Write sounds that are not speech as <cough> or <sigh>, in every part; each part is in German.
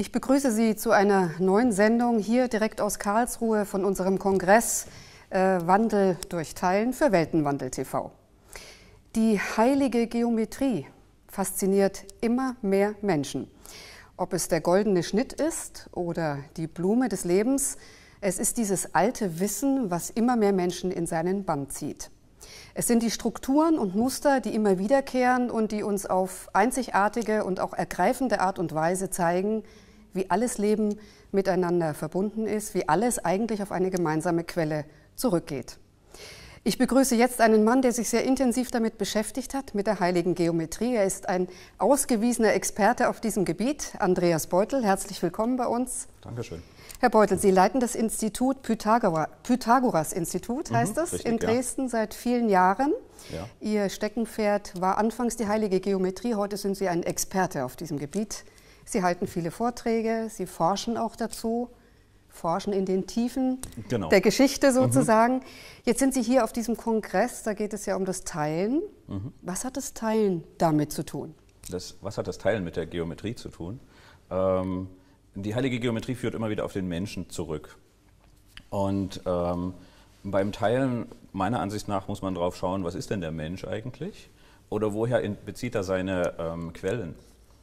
Ich begrüße Sie zu einer neuen Sendung hier direkt aus Karlsruhe von unserem Kongress äh, Wandel durch Teilen für Weltenwandel TV. Die heilige Geometrie fasziniert immer mehr Menschen. Ob es der goldene Schnitt ist oder die Blume des Lebens, es ist dieses alte Wissen, was immer mehr Menschen in seinen Bann zieht. Es sind die Strukturen und Muster, die immer wiederkehren und die uns auf einzigartige und auch ergreifende Art und Weise zeigen, wie alles Leben miteinander verbunden ist, wie alles eigentlich auf eine gemeinsame Quelle zurückgeht. Ich begrüße jetzt einen Mann, der sich sehr intensiv damit beschäftigt hat, mit der heiligen Geometrie. Er ist ein ausgewiesener Experte auf diesem Gebiet, Andreas Beutel. Herzlich willkommen bei uns. Dankeschön. Herr Beutel, Sie leiten das Institut Pythagora, Pythagoras Institut, mhm, heißt mhm, es, richtig, in Dresden ja. seit vielen Jahren. Ja. Ihr Steckenpferd war anfangs die heilige Geometrie, heute sind Sie ein Experte auf diesem Gebiet. Sie halten viele Vorträge, Sie forschen auch dazu, forschen in den Tiefen genau. der Geschichte mhm. sozusagen. Mhm. Jetzt sind Sie hier auf diesem Kongress, da geht es ja um das Teilen. Mhm. Was hat das Teilen damit zu tun? Das, was hat das Teilen mit der Geometrie zu tun? Ähm, die heilige Geometrie führt immer wieder auf den Menschen zurück. Und ähm, beim Teilen, meiner Ansicht nach, muss man darauf schauen, was ist denn der Mensch eigentlich? Oder woher bezieht er seine ähm, Quellen?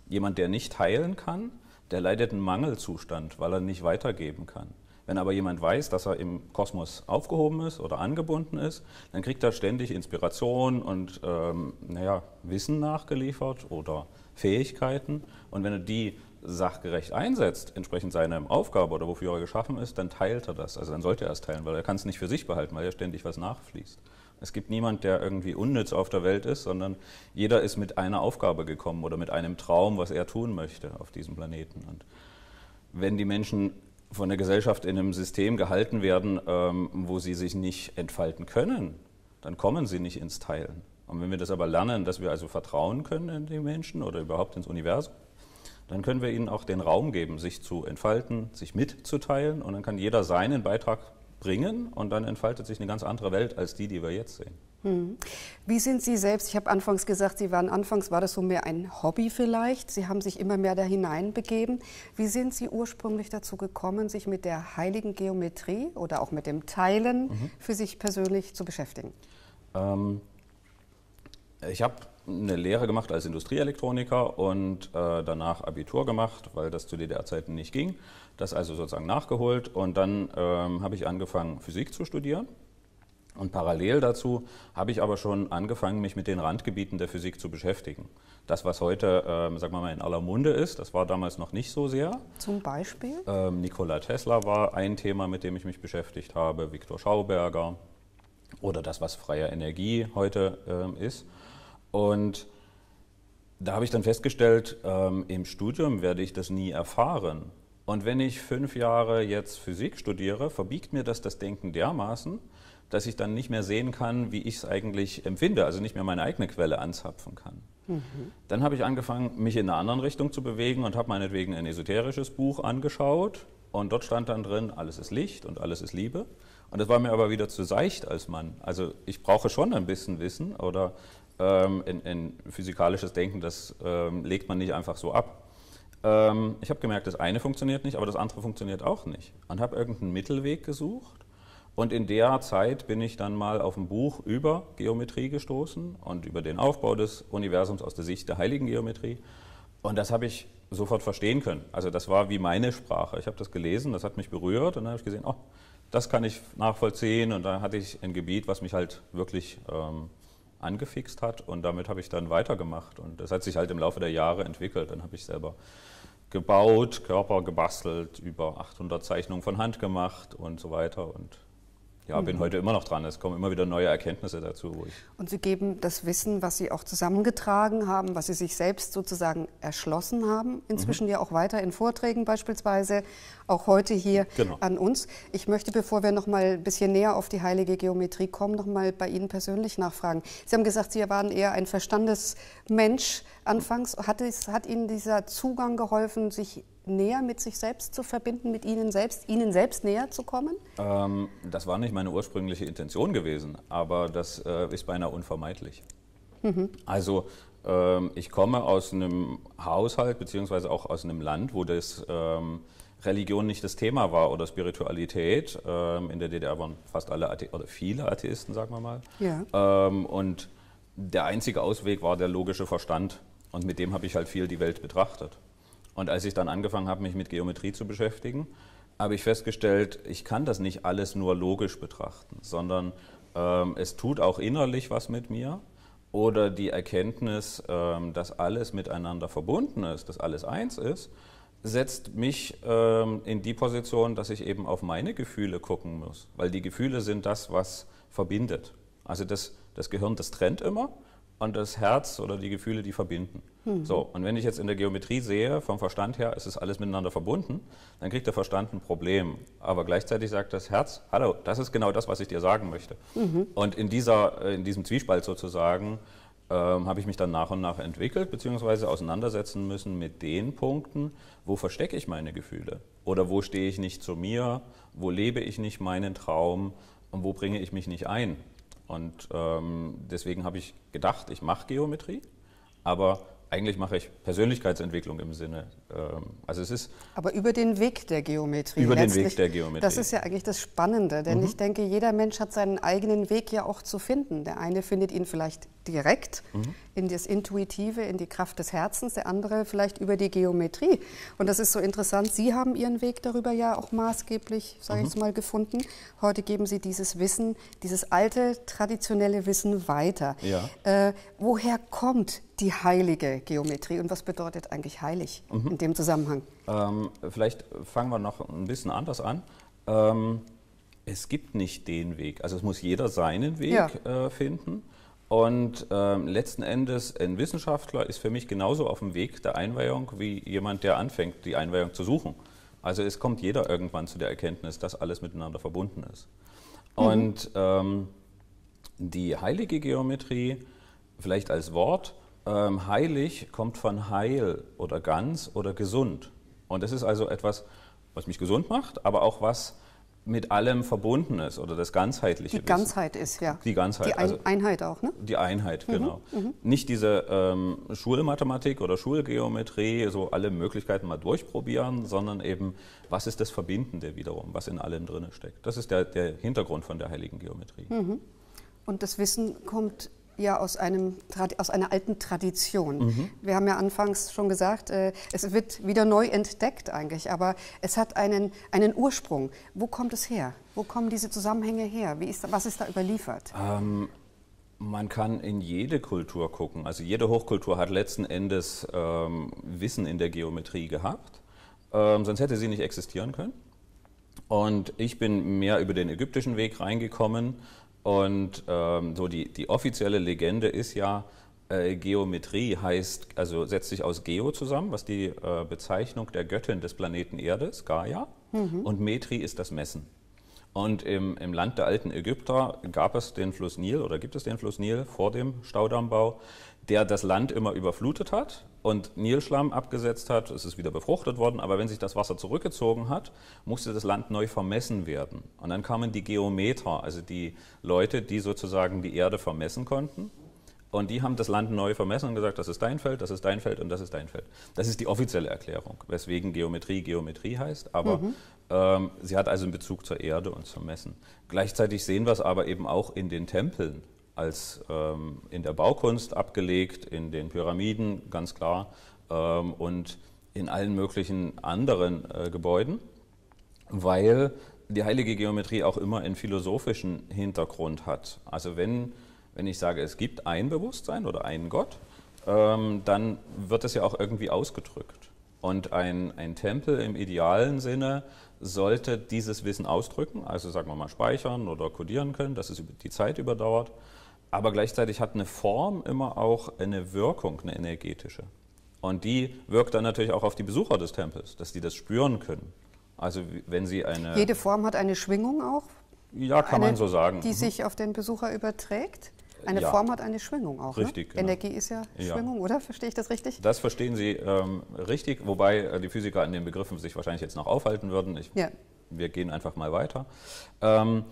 Jemand, der nicht heilen kann, der leidet einen Mangelzustand, weil er nicht weitergeben kann. Wenn aber jemand weiß, dass er im Kosmos aufgehoben ist oder angebunden ist, dann kriegt er ständig Inspiration und ähm, naja, Wissen nachgeliefert oder Fähigkeiten. Und wenn er die sachgerecht einsetzt, entsprechend seiner Aufgabe oder wofür er geschaffen ist, dann teilt er das. Also dann sollte er es teilen, weil er kann es nicht für sich behalten, weil er ständig was nachfließt. Es gibt niemand, der irgendwie unnütz auf der Welt ist, sondern jeder ist mit einer Aufgabe gekommen oder mit einem Traum, was er tun möchte auf diesem Planeten. Und wenn die Menschen von der Gesellschaft in einem System gehalten werden, ähm, wo sie sich nicht entfalten können, dann kommen sie nicht ins Teilen. Und wenn wir das aber lernen, dass wir also vertrauen können in die Menschen oder überhaupt ins Universum, dann können wir ihnen auch den Raum geben, sich zu entfalten, sich mitzuteilen und dann kann jeder seinen Beitrag bringen und dann entfaltet sich eine ganz andere Welt als die, die wir jetzt sehen. Hm. Wie sind Sie selbst? Ich habe anfangs gesagt, Sie waren anfangs war das so mehr ein Hobby vielleicht. Sie haben sich immer mehr da hineinbegeben. Wie sind Sie ursprünglich dazu gekommen, sich mit der heiligen Geometrie oder auch mit dem Teilen mhm. für sich persönlich zu beschäftigen? Ähm, ich habe eine Lehre gemacht als Industrieelektroniker und äh, danach Abitur gemacht, weil das zu DDR-Zeiten nicht ging. Das also sozusagen nachgeholt und dann ähm, habe ich angefangen, Physik zu studieren. Und parallel dazu habe ich aber schon angefangen, mich mit den Randgebieten der Physik zu beschäftigen. Das, was heute, ähm, sagen wir mal, in aller Munde ist, das war damals noch nicht so sehr. Zum Beispiel? Ähm, Nikola Tesla war ein Thema, mit dem ich mich beschäftigt habe, Viktor Schauberger oder das, was freie Energie heute ähm, ist. Und da habe ich dann festgestellt, ähm, im Studium werde ich das nie erfahren. Und wenn ich fünf Jahre jetzt Physik studiere, verbiegt mir das das Denken dermaßen, dass ich dann nicht mehr sehen kann, wie ich es eigentlich empfinde, also nicht mehr meine eigene Quelle anzapfen kann. Mhm. Dann habe ich angefangen, mich in eine andere Richtung zu bewegen und habe meinetwegen ein esoterisches Buch angeschaut. Und dort stand dann drin, alles ist Licht und alles ist Liebe. Und das war mir aber wieder zu seicht als Mann. Also ich brauche schon ein bisschen Wissen oder ähm, in, in, physikalisches Denken, das ähm, legt man nicht einfach so ab. Ähm, ich habe gemerkt, das eine funktioniert nicht, aber das andere funktioniert auch nicht. Und habe irgendeinen Mittelweg gesucht. Und in der Zeit bin ich dann mal auf ein Buch über Geometrie gestoßen und über den Aufbau des Universums aus der Sicht der heiligen Geometrie. Und das habe ich sofort verstehen können. Also das war wie meine Sprache. Ich habe das gelesen, das hat mich berührt und dann habe ich gesehen, oh, das kann ich nachvollziehen. Und da hatte ich ein Gebiet, was mich halt wirklich ähm, angefixt hat und damit habe ich dann weitergemacht und das hat sich halt im Laufe der Jahre entwickelt. Dann habe ich selber gebaut, Körper gebastelt, über 800 Zeichnungen von Hand gemacht und so weiter und ja, bin mhm. heute immer noch dran. Es kommen immer wieder neue Erkenntnisse dazu. und Sie geben das Wissen, was Sie auch zusammengetragen haben, was Sie sich selbst sozusagen erschlossen haben, inzwischen mhm. ja auch weiter in Vorträgen beispielsweise, auch heute hier genau. an uns. Ich möchte, bevor wir noch mal ein bisschen näher auf die heilige Geometrie kommen, noch mal bei Ihnen persönlich nachfragen. Sie haben gesagt, Sie waren eher ein Verstandesmensch anfangs. Hat, es, hat Ihnen dieser Zugang geholfen, sich näher mit sich selbst zu verbinden, mit ihnen selbst, ihnen selbst näher zu kommen? Ähm, das war nicht meine ursprüngliche Intention gewesen, aber das äh, ist beinahe unvermeidlich. Mhm. Also ähm, ich komme aus einem Haushalt beziehungsweise auch aus einem Land, wo das ähm, Religion nicht das Thema war oder Spiritualität. Ähm, in der DDR waren fast alle Athe oder viele Atheisten, sagen wir mal. Ja. Ähm, und der einzige Ausweg war der logische Verstand. Und mit dem habe ich halt viel die Welt betrachtet. Und als ich dann angefangen habe, mich mit Geometrie zu beschäftigen, habe ich festgestellt, ich kann das nicht alles nur logisch betrachten, sondern ähm, es tut auch innerlich was mit mir. Oder die Erkenntnis, ähm, dass alles miteinander verbunden ist, dass alles eins ist, setzt mich ähm, in die Position, dass ich eben auf meine Gefühle gucken muss. Weil die Gefühle sind das, was verbindet. Also das, das Gehirn, das trennt immer und das Herz oder die Gefühle, die verbinden. Mhm. So, und wenn ich jetzt in der Geometrie sehe, vom Verstand her, ist es alles miteinander verbunden, dann kriegt der Verstand ein Problem. Aber gleichzeitig sagt das Herz, hallo, das ist genau das, was ich dir sagen möchte. Mhm. Und in, dieser, äh, in diesem Zwiespalt sozusagen ähm, habe ich mich dann nach und nach entwickelt, beziehungsweise auseinandersetzen müssen mit den Punkten, wo verstecke ich meine Gefühle? Oder wo stehe ich nicht zu mir? Wo lebe ich nicht meinen Traum? Und wo bringe ich mich nicht ein? Und ähm, deswegen habe ich gedacht, ich mache Geometrie, aber eigentlich mache ich Persönlichkeitsentwicklung im Sinne. Ähm, also es ist Aber über den Weg der Geometrie. Über den Weg der Geometrie. Das ist ja eigentlich das Spannende, denn mhm. ich denke, jeder Mensch hat seinen eigenen Weg ja auch zu finden. Der eine findet ihn vielleicht direkt mhm. in das Intuitive, in die Kraft des Herzens, der andere vielleicht über die Geometrie. Und das ist so interessant. Sie haben Ihren Weg darüber ja auch maßgeblich, sage mhm. ich es mal, gefunden. Heute geben Sie dieses Wissen, dieses alte, traditionelle Wissen weiter. Ja. Äh, woher kommt die heilige Geometrie. Und was bedeutet eigentlich heilig mhm. in dem Zusammenhang? Ähm, vielleicht fangen wir noch ein bisschen anders an. Ähm, es gibt nicht den Weg. Also es muss jeder seinen Weg ja. äh, finden. Und ähm, letzten Endes, ein Wissenschaftler ist für mich genauso auf dem Weg der Einweihung wie jemand, der anfängt, die Einweihung zu suchen. Also es kommt jeder irgendwann zu der Erkenntnis, dass alles miteinander verbunden ist. Mhm. Und ähm, die heilige Geometrie, vielleicht als Wort, ähm, heilig kommt von heil oder ganz oder gesund. Und das ist also etwas, was mich gesund macht, aber auch was mit allem verbunden ist oder das ganzheitliche. Die Ganzheit ist, ja. Die Ganzheit. Die Ein also Einheit auch, ne? Die Einheit, mhm. genau. Mhm. Nicht diese ähm, Schulmathematik oder Schulgeometrie, so alle Möglichkeiten mal durchprobieren, sondern eben, was ist das Verbindende wiederum, was in allem drin steckt. Das ist der, der Hintergrund von der heiligen Geometrie. Mhm. Und das Wissen kommt ja aus, einem, aus einer alten Tradition. Mhm. Wir haben ja anfangs schon gesagt, äh, es wird wieder neu entdeckt eigentlich, aber es hat einen, einen Ursprung. Wo kommt es her? Wo kommen diese Zusammenhänge her? Wie ist, was ist da überliefert? Ähm, man kann in jede Kultur gucken. Also jede Hochkultur hat letzten Endes ähm, Wissen in der Geometrie gehabt, ähm, sonst hätte sie nicht existieren können. Und ich bin mehr über den ägyptischen Weg reingekommen, und ähm, so die, die offizielle Legende ist ja, äh, Geometrie heißt, also setzt sich aus Geo zusammen, was die äh, Bezeichnung der Göttin des Planeten Erde ist, Gaia. Mhm. Und Metri ist das Messen. Und im, im, Land der alten Ägypter gab es den Fluss Nil oder gibt es den Fluss Nil vor dem Staudammbau, der das Land immer überflutet hat und Nilschlamm abgesetzt hat. Es ist wieder befruchtet worden, aber wenn sich das Wasser zurückgezogen hat, musste das Land neu vermessen werden. Und dann kamen die Geometer, also die Leute, die sozusagen die Erde vermessen konnten. Und die haben das Land neu vermessen und gesagt, das ist dein Feld, das ist dein Feld und das ist dein Feld. Das ist die offizielle Erklärung, weswegen Geometrie Geometrie heißt. Aber mhm. ähm, sie hat also einen Bezug zur Erde und zum Messen. Gleichzeitig sehen wir es aber eben auch in den Tempeln als ähm, in der Baukunst abgelegt, in den Pyramiden ganz klar ähm, und in allen möglichen anderen äh, Gebäuden, weil die heilige Geometrie auch immer einen philosophischen Hintergrund hat. Also wenn, wenn ich sage, es gibt ein Bewusstsein oder einen Gott, ähm, dann wird es ja auch irgendwie ausgedrückt. Und ein, ein Tempel im idealen Sinne sollte dieses Wissen ausdrücken, also sagen wir mal speichern oder kodieren können, dass es die Zeit überdauert aber gleichzeitig hat eine Form immer auch eine Wirkung, eine energetische. Und die wirkt dann natürlich auch auf die Besucher des Tempels, dass die das spüren können. Also wenn sie eine... Jede Form hat eine Schwingung auch? Ja, kann eine, man so sagen. Die mhm. sich auf den Besucher überträgt? Eine ja. Form hat eine Schwingung auch. Ne? Richtig. Ne? Genau. Energie ist ja Schwingung, ja. oder? Verstehe ich das richtig? Das verstehen Sie ähm, richtig, wobei äh, die Physiker an den Begriffen sich wahrscheinlich jetzt noch aufhalten würden. Ich, ja. Wir gehen einfach mal weiter. Ähm,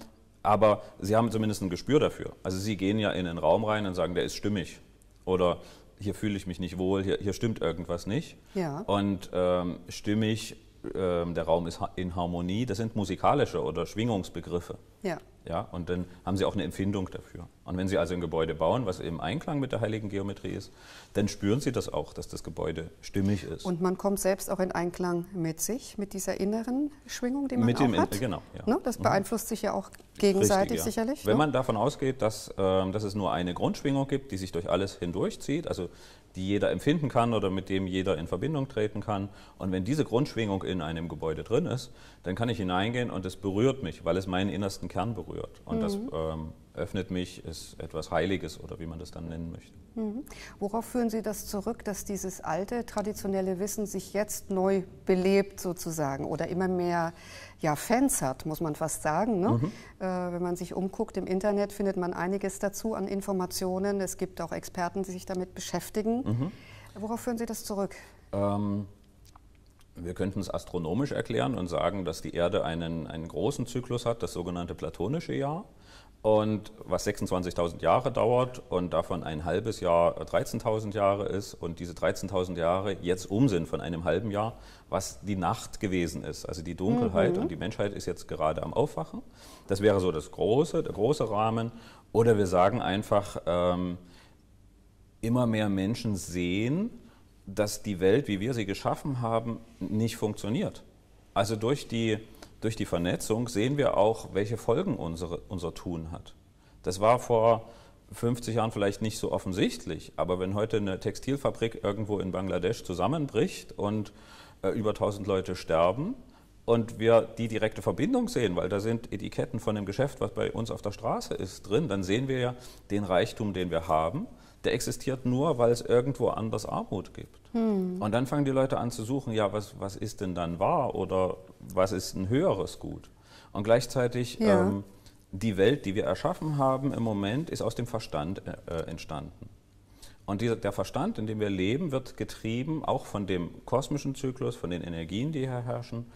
aber sie haben zumindest ein Gespür dafür. Also sie gehen ja in einen Raum rein und sagen, der ist stimmig. Oder hier fühle ich mich nicht wohl, hier, hier stimmt irgendwas nicht. Ja. Und ähm, stimmig, ähm, der Raum ist in Harmonie, das sind musikalische oder Schwingungsbegriffe. Ja. Ja, und dann haben sie auch eine Empfindung dafür. Und wenn sie also ein Gebäude bauen, was im Einklang mit der heiligen Geometrie ist, dann spüren sie das auch, dass das Gebäude stimmig ist. Und man kommt selbst auch in Einklang mit sich, mit dieser inneren Schwingung, die man mit auch dem, hat. Genau, ja. ne? Das mhm. beeinflusst mhm. sich ja auch gegenseitig Richtig, ja. sicherlich. Wenn ne? man davon ausgeht, dass, äh, dass es nur eine Grundschwingung gibt, die sich durch alles hindurchzieht, also die jeder empfinden kann oder mit dem jeder in Verbindung treten kann. Und wenn diese Grundschwingung in einem Gebäude drin ist, dann kann ich hineingehen und es berührt mich, weil es meinen innersten Kern berührt. Und mhm. das ähm, öffnet mich, ist etwas Heiliges oder wie man das dann nennen möchte. Mhm. Worauf führen Sie das zurück, dass dieses alte, traditionelle Wissen sich jetzt neu belebt sozusagen oder immer mehr ja, Fans hat, muss man fast sagen. Ne? Mhm. Äh, wenn man sich umguckt im Internet, findet man einiges dazu an Informationen. Es gibt auch Experten, die sich damit beschäftigen. Mhm. Worauf führen Sie das zurück? Ähm, wir könnten es astronomisch erklären und sagen, dass die Erde einen, einen großen Zyklus hat, das sogenannte platonische Jahr, und was 26.000 Jahre dauert und davon ein halbes Jahr 13.000 äh, Jahre ist und diese 13.000 Jahre jetzt um sind von einem halben Jahr, was die Nacht gewesen ist, also die Dunkelheit mhm. und die Menschheit ist jetzt gerade am Aufwachen. Das wäre so das große, der große Rahmen. Oder wir sagen einfach, ähm, immer mehr Menschen sehen, dass die Welt, wie wir sie geschaffen haben, nicht funktioniert. Also durch die, durch die Vernetzung sehen wir auch, welche Folgen unsere, unser Tun hat. Das war vor 50 Jahren vielleicht nicht so offensichtlich, aber wenn heute eine Textilfabrik irgendwo in Bangladesch zusammenbricht und äh, über 1000 Leute sterben und wir die direkte Verbindung sehen, weil da sind Etiketten von dem Geschäft, was bei uns auf der Straße ist, drin, dann sehen wir ja den Reichtum, den wir haben der existiert nur, weil es irgendwo anders Armut gibt. Hm. Und dann fangen die Leute an zu suchen, ja, was, was ist denn dann wahr oder was ist ein höheres Gut? Und gleichzeitig ja. ähm, die Welt, die wir erschaffen haben im Moment, ist aus dem Verstand äh, äh entstanden. Und dieser, der Verstand, in dem wir leben, wird getrieben auch von dem kosmischen Zyklus, von den Energien, die hier herrschen.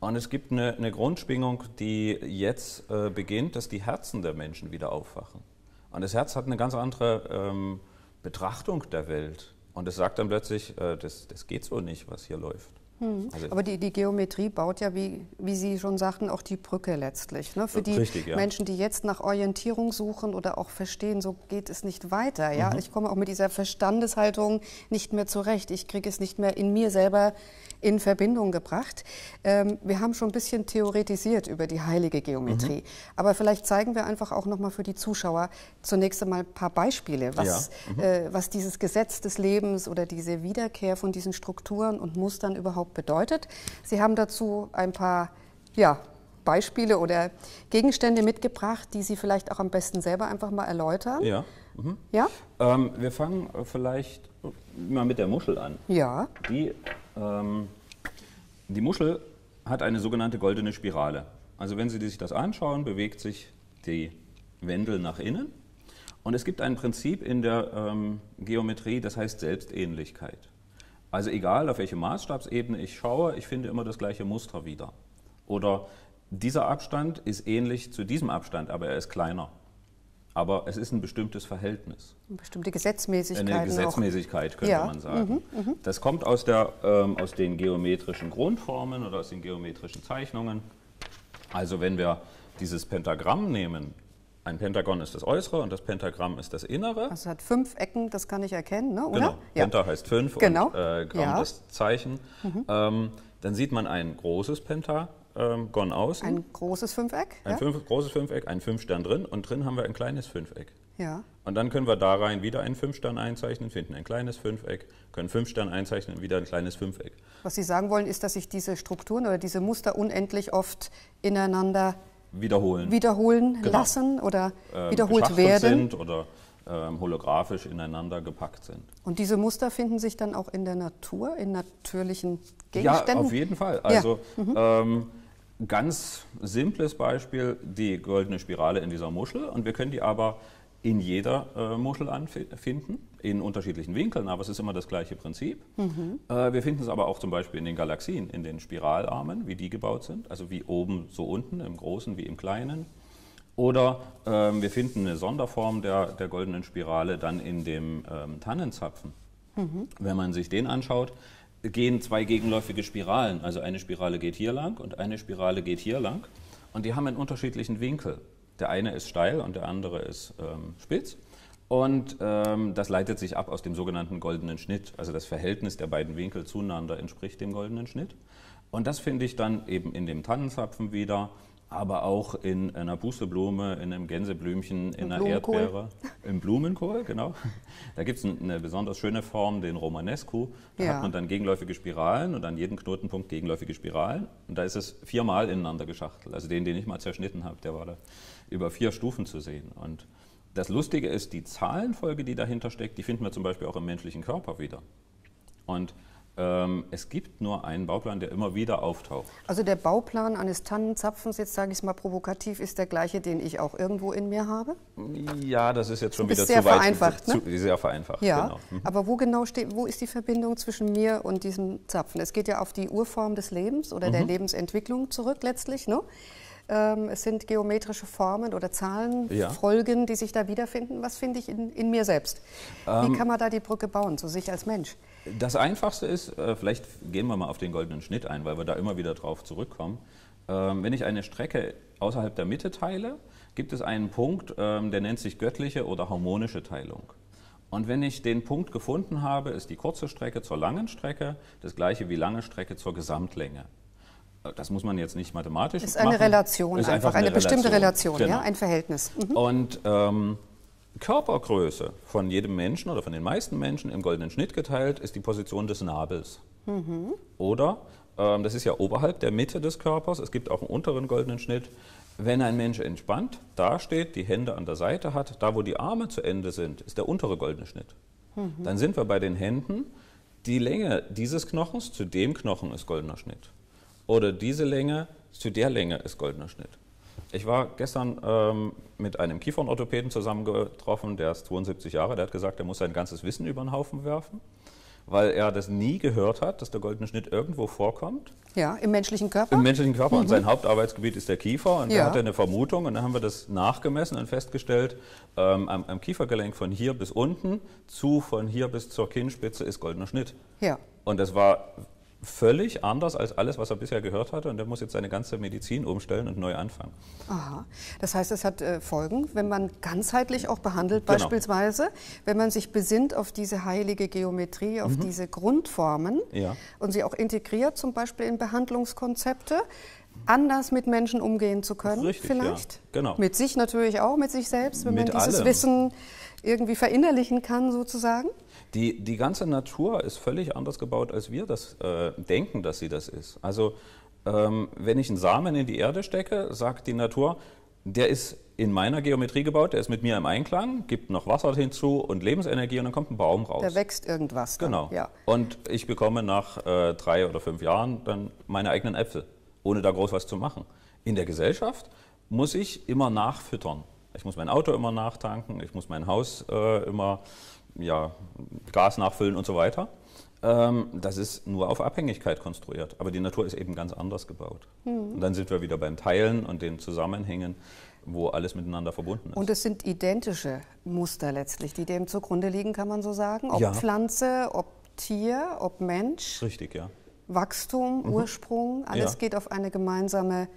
Und es gibt eine, eine Grundschwingung, die jetzt äh, beginnt, dass die Herzen der Menschen wieder aufwachen. Und das Herz hat eine ganz andere ähm, Betrachtung der Welt. Und es sagt dann plötzlich, äh, das, das geht so nicht, was hier läuft. Hm. Also Aber die, die, Geometrie baut ja, wie, wie, Sie schon sagten, auch die Brücke letztlich. Ne? Für die richtig, ja. Menschen, die jetzt nach Orientierung suchen oder auch verstehen, so geht es nicht weiter. Ja? Mhm. Ich komme auch mit dieser Verstandeshaltung nicht mehr zurecht. Ich kriege es nicht mehr in mir selber in Verbindung gebracht. Ähm, wir haben schon ein bisschen theoretisiert über die heilige Geometrie, mhm. aber vielleicht zeigen wir einfach auch nochmal für die Zuschauer zunächst einmal ein paar Beispiele, was, ja. mhm. äh, was dieses Gesetz des Lebens oder diese Wiederkehr von diesen Strukturen und Mustern überhaupt bedeutet. Sie haben dazu ein paar ja, Beispiele oder Gegenstände mitgebracht, die Sie vielleicht auch am besten selber einfach mal erläutern. Ja. Mhm. ja? Ähm, wir fangen vielleicht mal mit der Muschel an. Ja. Die ähm, die Muschel hat eine sogenannte goldene Spirale. Also wenn Sie sich das anschauen, bewegt sich die Wendel nach innen. Und es gibt ein Prinzip in der ähm, Geometrie, das heißt Selbstähnlichkeit. Also egal, auf welche Maßstabsebene ich schaue, ich finde immer das gleiche Muster wieder. Oder dieser Abstand ist ähnlich zu diesem Abstand, aber er ist kleiner. Aber es ist ein bestimmtes Verhältnis. Eine bestimmte Gesetzmäßigkeit. Eine Gesetzmäßigkeit auch. könnte ja. man sagen. Mhm, mh. Das kommt aus, der, ähm, aus den geometrischen Grundformen oder aus den geometrischen Zeichnungen. Also wenn wir dieses Pentagramm nehmen, ein Pentagon ist das Äußere und das Pentagramm ist das Innere. Also es hat fünf Ecken, das kann ich erkennen, ne? oder? Genau, ja. heißt fünf genau. und äh, Gramm ja. das Zeichen. Mhm. Ähm, dann sieht man ein großes Pentagramm ähm, Gone außen. Ein großes Fünfeck. Ein ja? fünf, großes Fünfeck, ein Fünfstern drin und drin haben wir ein kleines Fünfeck. Ja. Und dann können wir da rein wieder einen Fünfstern einzeichnen, finden ein kleines Fünfeck, können Fünfstern einzeichnen und wieder ein kleines Fünfeck. Was Sie sagen wollen, ist, dass sich diese Strukturen oder diese Muster unendlich oft ineinander wiederholen, wiederholen genau. lassen oder ähm, wiederholt werden. oder ähm, holographisch ineinander gepackt sind. Und diese Muster finden sich dann auch in der Natur, in natürlichen Gegenständen? Ja, auf jeden Fall. Also ja. mhm. ähm, ganz simples Beispiel die goldene Spirale in dieser Muschel und wir können die aber in jeder äh, Muschel anfinden, in unterschiedlichen Winkeln, aber es ist immer das gleiche Prinzip. Mhm. Äh, wir finden es aber auch zum Beispiel in den Galaxien, in den Spiralarmen, wie die gebaut sind, also wie oben so unten, im Großen wie im Kleinen. Oder äh, wir finden eine Sonderform der, der goldenen Spirale dann in dem ähm, Tannenzapfen. Mhm. Wenn man sich den anschaut, gehen zwei gegenläufige Spiralen. Also eine Spirale geht hier lang und eine Spirale geht hier lang. Und die haben einen unterschiedlichen Winkel. Der eine ist steil und der andere ist ähm, spitz. Und ähm, das leitet sich ab aus dem sogenannten goldenen Schnitt. Also das Verhältnis der beiden Winkel zueinander entspricht dem goldenen Schnitt. Und das finde ich dann eben in dem Tannenzapfen wieder aber auch in einer Pusteblume, in einem Gänseblümchen, in einer Erdbeere, im Blumenkohl, genau. Da gibt es eine besonders schöne Form, den Romanescu. Da ja. hat man dann gegenläufige Spiralen und an jedem Knotenpunkt gegenläufige Spiralen. Und da ist es viermal ineinander geschachtelt. Also den, den ich mal zerschnitten habe, der war da über vier Stufen zu sehen. Und das Lustige ist, die Zahlenfolge, die dahinter steckt, die finden wir zum Beispiel auch im menschlichen Körper wieder. Und ähm, es gibt nur einen Bauplan, der immer wieder auftaucht. Also der Bauplan eines Tannenzapfens, jetzt sage ich es mal provokativ, ist der gleiche, den ich auch irgendwo in mir habe? Ja, das ist jetzt schon wieder sehr zu weit. Vereinfacht, ne? zu, sehr vereinfacht. Ja, genau. mhm. aber wo genau steht, wo ist die Verbindung zwischen mir und diesem Zapfen? Es geht ja auf die Urform des Lebens oder mhm. der Lebensentwicklung zurück letztlich. Ne? Ähm, es sind geometrische Formen oder Zahlenfolgen, ja. die sich da wiederfinden. Was finde ich in, in, mir selbst? Ähm, Wie kann man da die Brücke bauen zu sich als Mensch? Das Einfachste ist, äh, vielleicht gehen wir mal auf den goldenen Schnitt ein, weil wir da immer wieder drauf zurückkommen. Ähm, wenn ich eine Strecke außerhalb der Mitte teile, gibt es einen Punkt, ähm, der nennt sich göttliche oder harmonische Teilung. Und wenn ich den Punkt gefunden habe, ist die kurze Strecke zur langen Strecke das gleiche wie lange Strecke zur Gesamtlänge das muss man jetzt nicht mathematisch ist machen. Ist eine Relation ist einfach, eine, eine bestimmte Relation, genau. ja, ein Verhältnis. Mhm. Und ähm, Körpergröße von jedem Menschen oder von den meisten Menschen im goldenen Schnitt geteilt ist die Position des Nabels. Mhm. Oder, ähm, das ist ja oberhalb der Mitte des Körpers, es gibt auch einen unteren goldenen Schnitt. Wenn ein Mensch entspannt da steht, die Hände an der Seite hat, da wo die Arme zu Ende sind, ist der untere goldene Schnitt. Mhm. Dann sind wir bei den Händen. Die Länge dieses Knochens zu dem Knochen ist goldener Schnitt oder diese Länge zu der Länge ist goldener Schnitt. Ich war gestern ähm, mit einem Kiefernorthopäden zusammengetroffen, der ist 72 Jahre, der hat gesagt, er muss sein ganzes Wissen über den Haufen werfen, weil er das nie gehört hat, dass der goldene Schnitt irgendwo vorkommt. Ja, im menschlichen Körper? Im menschlichen Körper mhm. und sein Hauptarbeitsgebiet ist der Kiefer und ja. da hat er eine Vermutung und dann haben wir das nachgemessen und festgestellt, ähm, am, am Kiefergelenk von hier bis unten zu von hier bis zur Kinnspitze ist goldener Schnitt. Ja. Und das war völlig anders als alles, was er bisher gehört hatte. Und er muss jetzt seine ganze Medizin umstellen und neu anfangen. Aha. Das heißt, es hat äh, Folgen, wenn man ganzheitlich auch behandelt, genau. beispielsweise, wenn man sich besinnt auf diese heilige Geometrie, auf mhm. diese Grundformen ja. und sie auch integriert, zum Beispiel in Behandlungskonzepte anders mit Menschen umgehen zu können, Richtig, vielleicht. Ja, genau. Mit sich natürlich auch, mit sich selbst, wenn mit man dieses allem. Wissen irgendwie verinnerlichen kann sozusagen? Die, die ganze Natur ist völlig anders gebaut, als wir das äh, denken, dass sie das ist. Also ähm, wenn ich einen Samen in die Erde stecke, sagt die Natur, der ist in meiner Geometrie gebaut, der ist mit mir im Einklang, gibt noch Wasser hinzu und Lebensenergie und dann kommt ein Baum raus. Da wächst irgendwas. Dann. Genau. Ja. Und ich bekomme nach äh, drei oder fünf Jahren dann meine eigenen Äpfel, ohne da groß was zu machen. In der Gesellschaft muss ich immer nachfüttern. Ich muss mein Auto immer nachtanken, ich muss mein Haus äh, immer ja, Gas nachfüllen und so weiter. Ähm, das ist nur auf Abhängigkeit konstruiert. Aber die Natur ist eben ganz anders gebaut. Mhm. Und dann sind wir wieder beim Teilen und den Zusammenhängen, wo alles miteinander verbunden ist. Und es sind identische Muster letztlich, die dem zugrunde liegen, kann man so sagen. Ob ja. Pflanze, ob Tier, ob Mensch. Richtig, ja. Wachstum, mhm. Ursprung, alles ja. geht auf eine gemeinsame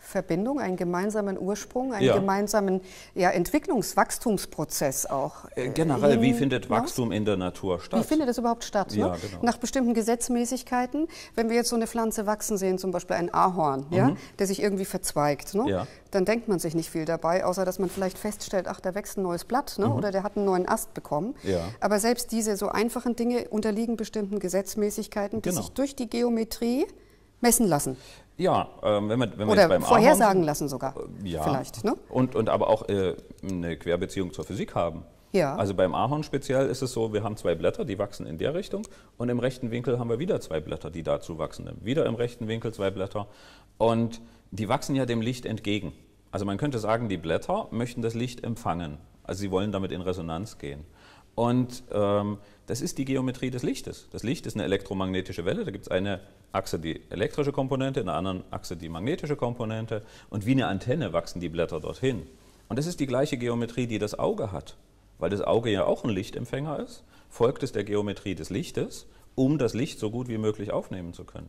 Verbindung, einen gemeinsamen Ursprung, einen ja. gemeinsamen ja, Entwicklungswachstumsprozess auch. Äh, äh Generell, in, wie findet Wachstum ja? in der Natur statt? Wie findet es überhaupt statt? Ne? Ja, ne? genau. Nach bestimmten Gesetzmäßigkeiten. Wenn wir jetzt so eine Pflanze wachsen sehen, zum Beispiel ein Ahorn, mhm. ja, der sich irgendwie verzweigt, ne? dann denkt man sich nicht viel dabei, außer dass man vielleicht feststellt, ach, da wächst ein neues Blatt ne? Mhm. oder der hat einen neuen Ast bekommen. Aber selbst diese so einfachen Dinge unterliegen bestimmten Gesetzmäßigkeiten, die genau. sich durch die Geometrie messen lassen. Ja, ähm, wenn man, wenn man Oder beim vorhersagen lassen sogar, äh, ja, vielleicht. Ne? Und, und aber auch äh, eine Querbeziehung zur Physik haben. Ja. Also beim Ahorn speziell ist es so, wir haben zwei Blätter, die wachsen in der Richtung und im rechten Winkel haben wir wieder zwei Blätter, die dazu wachsen. Wieder im rechten Winkel zwei Blätter und die wachsen ja dem Licht entgegen. Also man könnte sagen, die Blätter möchten das Licht empfangen. Also sie wollen damit in Resonanz gehen. Und ähm, das ist die Geometrie des Lichtes. Das Licht ist eine elektromagnetische Welle, da gibt es eine Achse die elektrische Komponente, in der anderen Achse die magnetische Komponente und wie eine Antenne wachsen die Blätter dorthin. Und das ist die gleiche Geometrie, die das Auge hat, weil das Auge ja auch ein Lichtempfänger ist, folgt es der Geometrie des Lichtes, um das Licht so gut wie möglich aufnehmen zu können.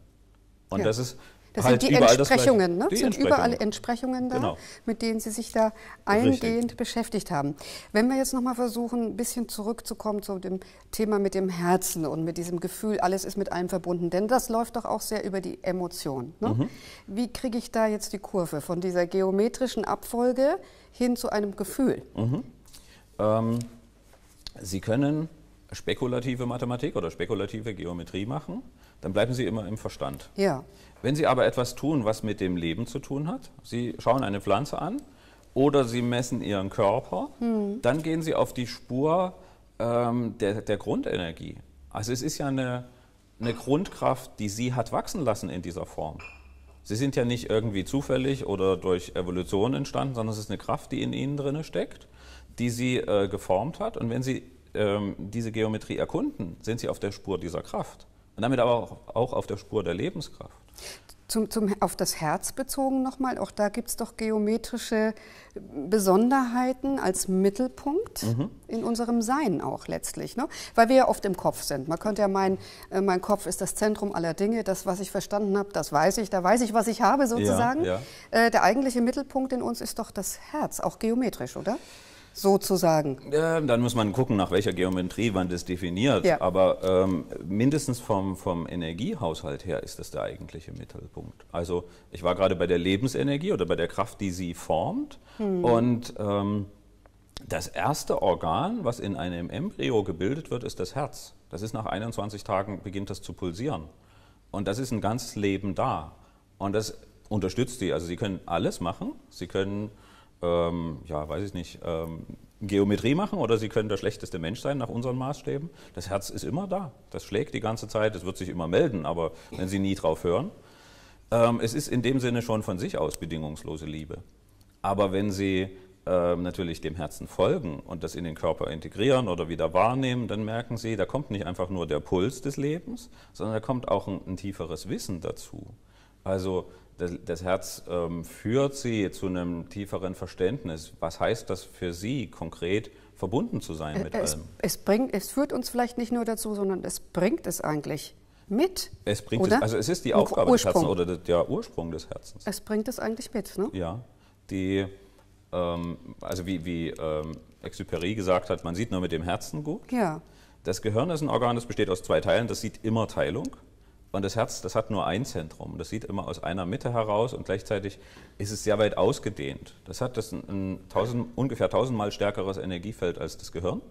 Und ja. das ist das halt sind die Entsprechungen, ne? Die sind überall Entsprechungen da, genau. mit denen Sie sich da eingehend Richtig. beschäftigt haben. Wenn wir jetzt nochmal versuchen, ein bisschen zurückzukommen zu dem Thema mit dem Herzen und mit diesem Gefühl, alles ist mit allem verbunden, denn das läuft doch auch sehr über die Emotion. Ne? Mhm. Wie kriege ich da jetzt die Kurve von dieser geometrischen Abfolge hin zu einem Gefühl? Mhm. Ähm, Sie können spekulative Mathematik oder spekulative Geometrie machen, dann bleiben Sie immer im Verstand. Ja. Wenn Sie aber etwas tun, was mit dem Leben zu tun hat, Sie schauen eine Pflanze an oder Sie messen Ihren Körper, hm. dann gehen Sie auf die Spur ähm, der, der Grundenergie. Also es ist ja eine, eine Grundkraft, die Sie hat wachsen lassen in dieser Form. Sie sind ja nicht irgendwie zufällig oder durch Evolution entstanden, sondern es ist eine Kraft, die in Ihnen drin steckt, die Sie äh, geformt hat. Und wenn Sie ähm, diese Geometrie erkunden, sind Sie auf der Spur dieser Kraft und damit aber auch, auf der Spur der Lebenskraft. Zum, zum, auf das Herz bezogen nochmal, auch da gibt es doch geometrische Besonderheiten als Mittelpunkt mhm. in unserem Sein auch letztlich. Ne? Weil wir ja oft im Kopf sind. Man könnte ja meinen, äh, mein Kopf ist das Zentrum aller Dinge, das, was ich verstanden habe, das weiß ich, da weiß ich, was ich habe sozusagen. Ja, ja. Äh, der eigentliche Mittelpunkt in uns ist doch das Herz, auch geometrisch, oder? sozusagen? Ja, dann muss man gucken, nach welcher Geometrie man das definiert. Ja. Aber ähm, mindestens vom, vom Energiehaushalt her ist das der eigentliche Mittelpunkt. Also ich war gerade bei der Lebensenergie oder bei der Kraft, die sie formt. Hm. Und ähm, das erste Organ, was in einem Embryo gebildet wird, ist das Herz. Das ist nach 21 Tagen beginnt das zu pulsieren. Und das ist ein ganzes Leben da. Und das unterstützt sie. Also sie können alles machen. Sie können ähm, ja, weiß ich nicht, ähm, Geometrie machen oder sie können der schlechteste Mensch sein nach unseren Maßstäben. Das Herz ist immer da. Das schlägt die ganze Zeit, es wird sich immer melden, aber wenn sie nie drauf hören. Ähm, es ist in dem Sinne schon von sich aus bedingungslose Liebe. Aber wenn sie ähm, natürlich dem Herzen folgen und das in den Körper integrieren oder wieder wahrnehmen, dann merken sie, da kommt nicht einfach nur der Puls des Lebens, sondern da kommt auch ein, ein tieferes Wissen dazu. Also das, das Herz ähm, führt sie zu einem tieferen Verständnis. Was heißt das für Sie konkret, verbunden zu sein äh, mit es, allem? Es, bringt, es führt uns vielleicht nicht nur dazu, sondern es bringt es eigentlich mit. Es bringt oder? Es, also es ist die Aufgabe Ursprung. des Herzens oder der Ursprung des Herzens. Es bringt es eigentlich mit, ne? Ja. Die, ähm, also wie, wie ähm, Exupéry gesagt hat, man sieht nur mit dem Herzen gut. Ja. Das Gehirn ist ein Organ, das besteht aus zwei Teilen, das sieht immer Teilung. Und das Herz, das hat nur ein Zentrum. Das sieht immer aus einer Mitte heraus und gleichzeitig ist es sehr weit ausgedehnt. Das hat das ein, ein tausend, ungefähr tausendmal stärkeres Energiefeld als das Gehirn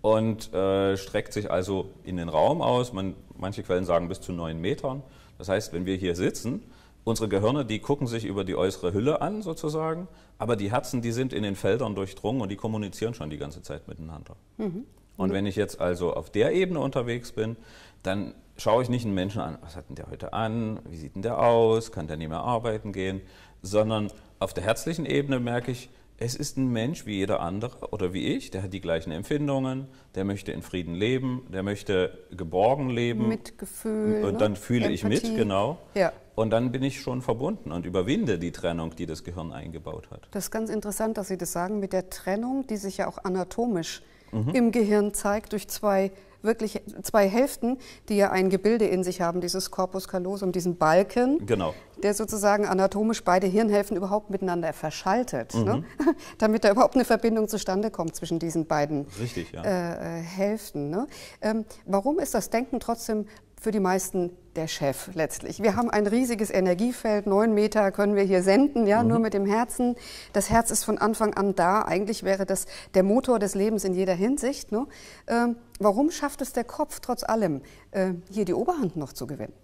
und äh, streckt sich also in den Raum aus. Man, manche Quellen sagen bis zu neun Metern. Das heißt, wenn wir hier sitzen, unsere Gehirne, die gucken sich über die äußere Hülle an sozusagen, aber die Herzen, die sind in den Feldern durchdrungen und die kommunizieren schon die ganze Zeit miteinander. Mhm. Und wenn ich jetzt also auf der Ebene unterwegs bin, dann schaue ich nicht einen Menschen an, was hat denn der heute an, wie sieht denn der aus, kann der nicht mehr arbeiten gehen, sondern auf der herzlichen Ebene merke ich, es ist ein Mensch wie jeder andere oder wie ich, der hat die gleichen Empfindungen, der möchte in Frieden leben, der möchte geborgen leben. Mit Gefühl. Und ne? dann fühle Empathie. ich mit, genau. Ja. Und dann bin ich schon verbunden und überwinde die Trennung, die das Gehirn eingebaut hat. Das ist ganz interessant, dass Sie das sagen mit der Trennung, die sich ja auch anatomisch mhm. im Gehirn zeigt durch zwei wirklich zwei Hälften, die ja ein Gebilde in sich haben, dieses Corpus callosum, diesen Balken, genau. der sozusagen anatomisch beide Hirnhälften überhaupt miteinander verschaltet, ne? mhm. ne? <laughs> damit da überhaupt eine Verbindung zustande kommt zwischen diesen beiden Richtig, ja. äh, äh Hälften. Ne? Ähm, warum ist das Denken trotzdem für die meisten der Chef letztlich. Wir haben ein riesiges Energiefeld, neun Meter können wir hier senden, ja, mhm. nur mit dem Herzen. Das Herz ist von Anfang an da. Eigentlich wäre das der Motor des Lebens in jeder Hinsicht. Ne? Ähm, warum schafft es der Kopf trotz allem, äh, hier die Oberhand noch zu gewinnen?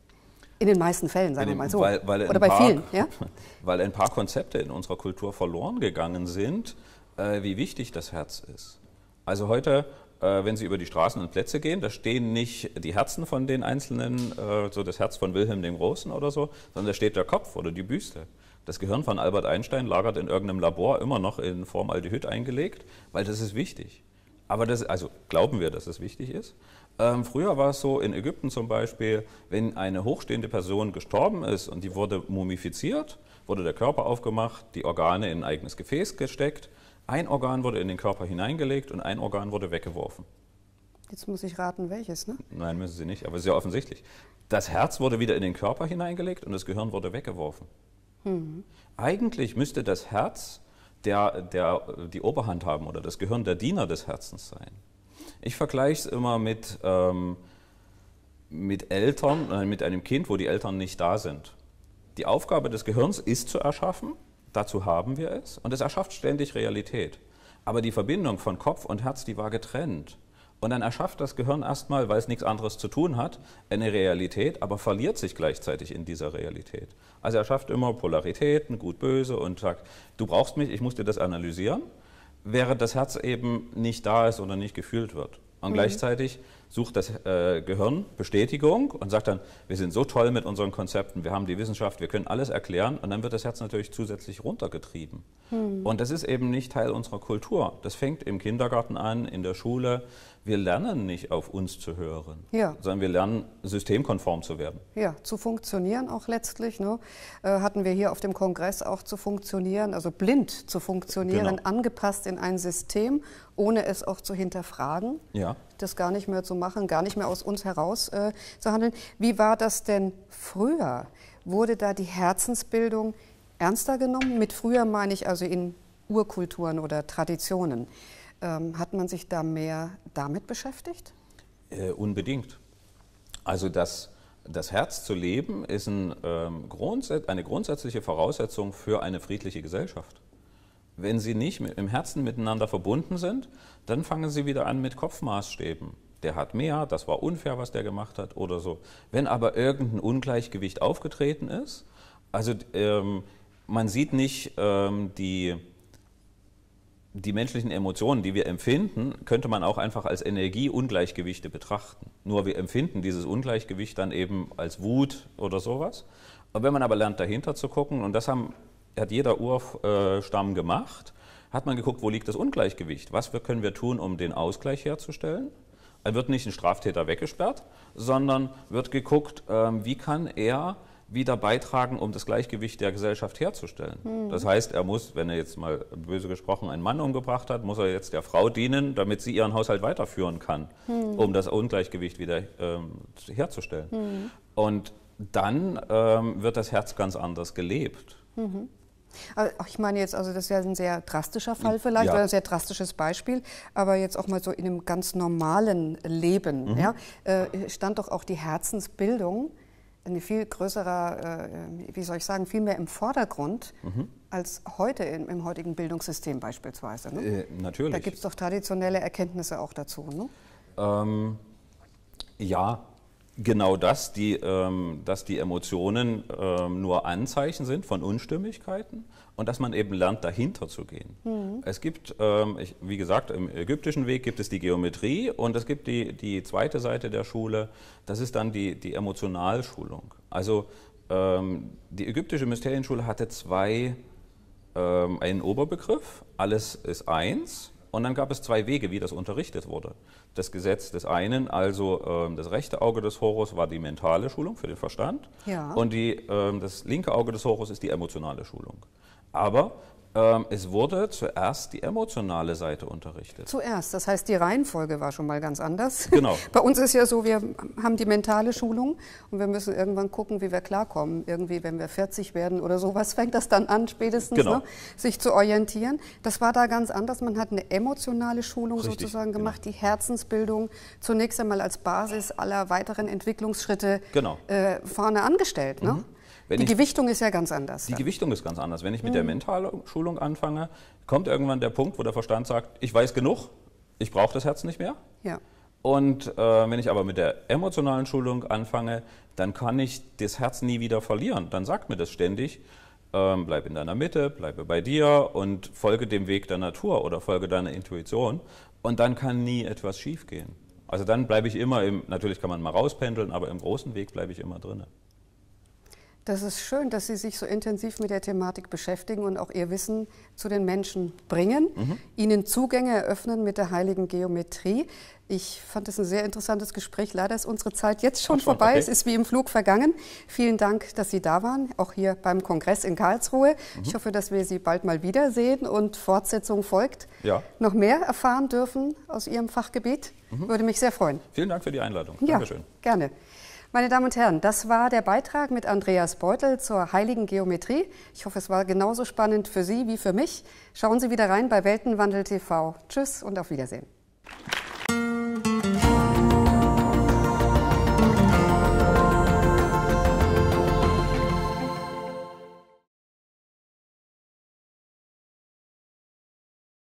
In den meisten Fällen, sagen dem, wir mal so. Weil, weil Oder bei paar, vielen, ja? <laughs> Weil ein paar Konzepte in unserer Kultur verloren gegangen sind, äh, wie wichtig das Herz ist. Also heute äh, wenn Sie über die Straßen und Plätze gehen, da stehen nicht die Herzen von den Einzelnen, äh, so das Herz von Wilhelm dem Großen oder so, sondern da steht der Kopf oder die Büste. Das Gehirn von Albert Einstein lagert in irgendeinem Labor immer noch in Formaldehyd eingelegt, weil das ist wichtig. Aber das, also glauben wir, dass es wichtig ist. Ähm, früher war es so in Ägypten zum Beispiel, wenn eine hochstehende Person gestorben ist und die wurde mumifiziert, wurde der Körper aufgemacht, die Organe in ein eigenes Gefäß gesteckt ein Organ wurde in den Körper hineingelegt und ein Organ wurde weggeworfen. Jetzt muss ich raten, welches, ne? Nein, müssen Sie nicht, aber sehr offensichtlich. Das Herz wurde wieder in den Körper hineingelegt und das Gehirn wurde weggeworfen. Mhm. Eigentlich müsste das Herz der, der, die Oberhand haben oder das Gehirn der Diener des Herzens sein. Ich vergleiche es immer mit, ähm, mit Eltern, äh, mit einem Kind, wo die Eltern nicht da sind. Die Aufgabe des Gehirns ist zu erschaffen, Dazu haben wir es und es erschafft ständig Realität. Aber die Verbindung von Kopf und Herz, die war getrennt. Und dann erschafft das Gehirn erstmal, weil es nichts anderes zu tun hat, eine Realität, aber verliert sich gleichzeitig in dieser Realität. Also er schafft immer Polaritäten, gut, böse und sagt, du brauchst mich, ich muss dir das analysieren, während das Herz eben nicht da ist oder nicht gefühlt wird. Und mhm. gleichzeitig sucht das äh, Gehirn Bestätigung und sagt dann, wir sind so toll mit unseren Konzepten, wir haben die Wissenschaft, wir können alles erklären. Und dann wird das Herz natürlich zusätzlich runtergetrieben. Mhm. Und das ist eben nicht Teil unserer Kultur. Das fängt im Kindergarten an, in der Schule, wir lernen nicht auf uns zu hören, ja. sondern wir lernen systemkonform zu werden. Ja, zu funktionieren auch letztlich. Ne? Äh, hatten wir hier auf dem Kongress auch zu funktionieren, also blind zu funktionieren, genau. angepasst in ein System, ohne es auch zu hinterfragen, ja. das gar nicht mehr zu machen, gar nicht mehr aus uns heraus äh, zu handeln. Wie war das denn früher? Wurde da die Herzensbildung ernster genommen? Mit früher meine ich also in Urkulturen oder Traditionen. Ähm, hat man sich da mehr damit beschäftigt? Äh, unbedingt. Also das, das Herz zu leben ist ein, ähm, grundsätz eine grundsätzliche Voraussetzung für eine friedliche Gesellschaft. Wenn sie nicht mit, im Herzen miteinander verbunden sind, dann fangen sie wieder an mit Kopfmaßstäben der hat mehr, das war unfair, was der gemacht hat oder so. Wenn aber irgendein Ungleichgewicht aufgetreten ist, also ähm, man sieht nicht ähm, die, die menschlichen Emotionen, die wir empfinden, könnte man auch einfach als Energieungleichgewichte betrachten. Nur wir empfinden dieses Ungleichgewicht dann eben als Wut oder sowas. Und wenn man aber lernt, dahinter zu gucken, und das haben, hat jeder Urstamm gemacht, hat man geguckt, wo liegt das Ungleichgewicht? Was können wir tun, um den Ausgleich herzustellen? Er wird nicht ein Straftäter weggesperrt, sondern wird geguckt, ähm, wie kann er wieder beitragen, um das Gleichgewicht der Gesellschaft herzustellen. Mhm. Das heißt, er muss, wenn er jetzt mal böse gesprochen einen Mann umgebracht hat, muss er jetzt der Frau dienen, damit sie ihren Haushalt weiterführen kann, mhm. um das Ungleichgewicht wieder ähm, herzustellen. Mhm. Und dann ähm, wird das Herz ganz anders gelebt. Also ich meine jetzt, also das wäre ein sehr drastischer Fall vielleicht, ja. oder ein sehr drastisches Beispiel, aber jetzt auch mal so in einem ganz normalen Leben. Mhm. Ja, äh, stand doch auch die Herzensbildung eine viel größerer, äh, wie soll ich sagen, viel mehr im Vordergrund mhm. als heute in, im heutigen Bildungssystem beispielsweise. Ne? Äh, natürlich. Da gibt es doch traditionelle Erkenntnisse auch dazu. Ne? Ähm, ja, genau das, die, ähm, dass die Emotionen ähm, nur Anzeichen sind von Unstimmigkeiten und dass man eben lernt, dahinter zu gehen. Mhm. Es gibt, ähm, ich, wie gesagt, im ägyptischen Weg gibt es die Geometrie und es gibt die, die zweite Seite der Schule, das ist dann die, die Emotionalschulung. Also ähm, die ägyptische Mysterienschule hatte zwei, ähm, einen Oberbegriff, alles ist eins und dann gab es zwei Wege, wie das unterrichtet wurde. Das Gesetz des einen, also äh, das rechte Auge des Horus, war die mentale Schulung für den Verstand. Ja. Und die, äh, das linke Auge des Horus ist die emotionale Schulung. Aber ähm, es wurde zuerst die emotionale Seite unterrichtet. Zuerst, das heißt, die Reihenfolge war schon mal ganz anders. Genau. <laughs> Bei uns ist ja so, wir haben die mentale Schulung und wir müssen irgendwann gucken, wie wir klarkommen. Irgendwie, wenn wir 40 werden oder sowas, <laughs> fängt das dann an, spätestens ne, genau. ne, sich zu orientieren. Das war da ganz anders. Man hat eine emotionale Schulung Richtig, sozusagen genau. gemacht, genau. die Herzensbildung zunächst einmal als Basis aller weiteren Entwicklungsschritte genau. äh, vorne angestellt. Ne? Mhm. Wenn die ich, Gewichtung ist ja ganz anders. Die dann. Gewichtung ist ganz anders. Wenn ich mit mhm. der Mentalschulung anfange, kommt irgendwann der Punkt, wo der Verstand sagt, ich weiß genug, ich brauche das Herz nicht mehr. Ja. Und äh, wenn ich aber mit der emotionalen Schulung anfange, dann kann ich das Herz nie wieder verlieren. Dann sagt mir das ständig, ähm, bleib in deiner Mitte, bleibe bei dir und folge dem Weg der Natur oder folge deiner Intuition. Und dann kann nie etwas schiefgehen. Also dann bleibe ich immer im, natürlich kann man mal rauspendeln, aber im großen Weg bleibe ich immer drinne. Das ist schön, dass Sie sich so intensiv mit der Thematik beschäftigen und auch Ihr Wissen zu den Menschen bringen, mhm. ihnen Zugänge eröffnen mit der heiligen Geometrie. Ich fand es ein sehr interessantes Gespräch. Leider ist unsere Zeit jetzt schon, schon vorbei. Okay. Es ist wie im Flug vergangen. Vielen Dank, dass Sie da waren, auch hier beim Kongress in Karlsruhe. Mhm. Ich hoffe, dass wir Sie bald mal wiedersehen und Fortsetzung folgt. Ja. Noch mehr erfahren dürfen aus Ihrem Fachgebiet. Mhm. Würde mich sehr freuen. Vielen Dank für die Einladung. Ja, Dankeschön. Gerne. Meine Damen und Herren, das war der Beitrag mit Andreas Beutel zur heiligen Geometrie. Ich hoffe, es war genauso spannend für Sie wie für mich. Schauen Sie wieder rein bei Weltenwandel TV. Tschüss und auf Wiedersehen.